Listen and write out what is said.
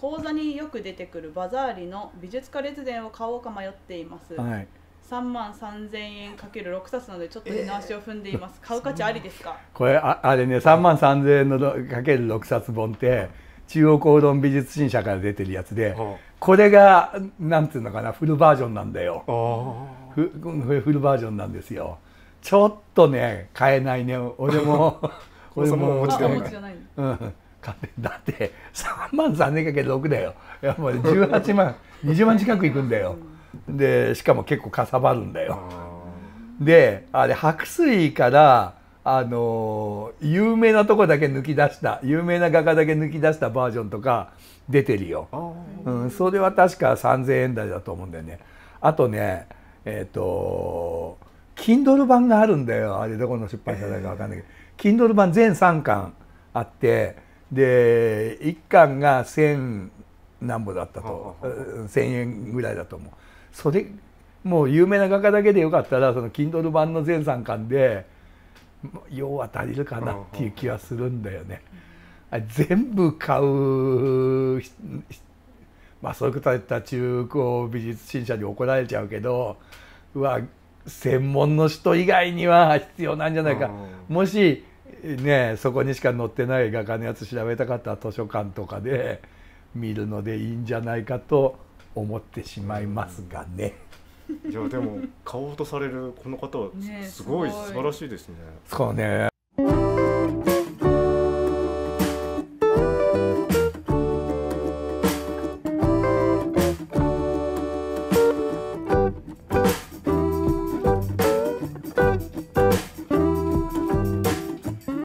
講座によく出てくるバザーリの美術家列伝を買おうか迷っています、はい、3万3000円かける6冊なのでちょっと二の足を踏んでいます、買う価値ありですかこれああれね3万3000円のかける6冊本って中央公論美術新社から出てるやつで、これがなんていうのかなフルバージョンなんだよフフルバージョンなんですよちょっとね買えないね俺も 俺もお持ちじゃない、うんだって3万3年かけて6だよやもう18万20万近くいくんだよでしかも結構かさばるんだよであれ白水からあの有名なとこだけ抜き出した有名な画家だけ抜き出したバージョンとか出てるよ、うん、それは確か3,000円台だと思うんだよねあとねえっ、ー、と Kindle 版があるんだよあれどこの出版社だか分かんないけど、えー、Kindle 版全3巻あってで1巻が1,000何ぼだったと1,000円ぐらいだと思う。それもう有名な画家だけでよかったらその Kindle 版の全3巻で要は足りるかなっていう気はするんだよね。全部買うまあそういうこと言ったら中高美術新社に怒られちゃうけどうわ専門の人以外には必要なんじゃないか。もしねそこにしか載ってない画家のやつ調べたかったら図書館とかで見るのでいいんじゃないかと思ってしまいますがね。いやでも買おうとされるこの方はすごい素晴らしいですね。そうね